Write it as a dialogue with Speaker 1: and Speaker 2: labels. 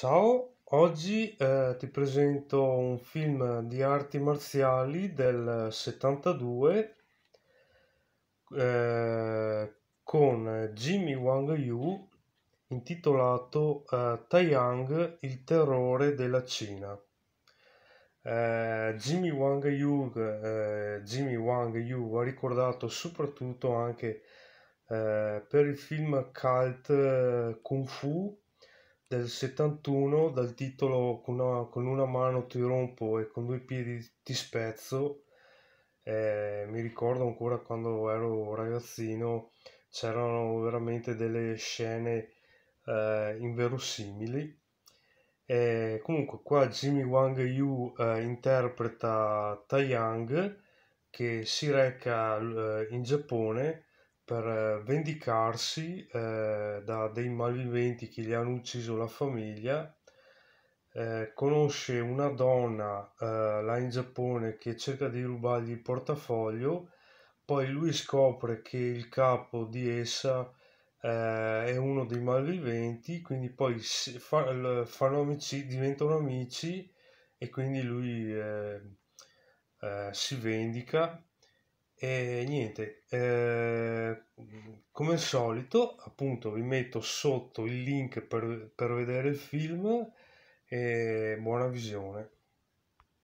Speaker 1: Ciao, oggi eh, ti presento un film di arti marziali del 72 eh, con Jimmy Wang Yu intitolato eh, Taiyang, il terrore della Cina. Eh, Jimmy Wang Yu, eh, Jimmy Wang Yu va ricordato soprattutto anche eh, per il film cult eh, Kung Fu del 71 dal titolo con una, con una, mano ti rompo e con due piedi ti spezzo eh, mi ricordo ancora quando ero ragazzino c'erano veramente delle scene eh, inverosimili eh, comunque qua Jimmy Wang Yu eh, interpreta Tai Yang che si reca eh, in Giappone per eh, vendicarsi eh, da dei malviventi che gli hanno ucciso la famiglia. Eh, conosce una donna eh, là in Giappone che cerca di rubargli il portafoglio, poi lui scopre che il capo di essa eh, è uno dei malviventi, quindi poi fa, fanno amici, diventano amici e quindi lui eh, si vendica e niente, eh, come al solito, appunto, vi metto sotto il link per, per vedere il film e buona visione.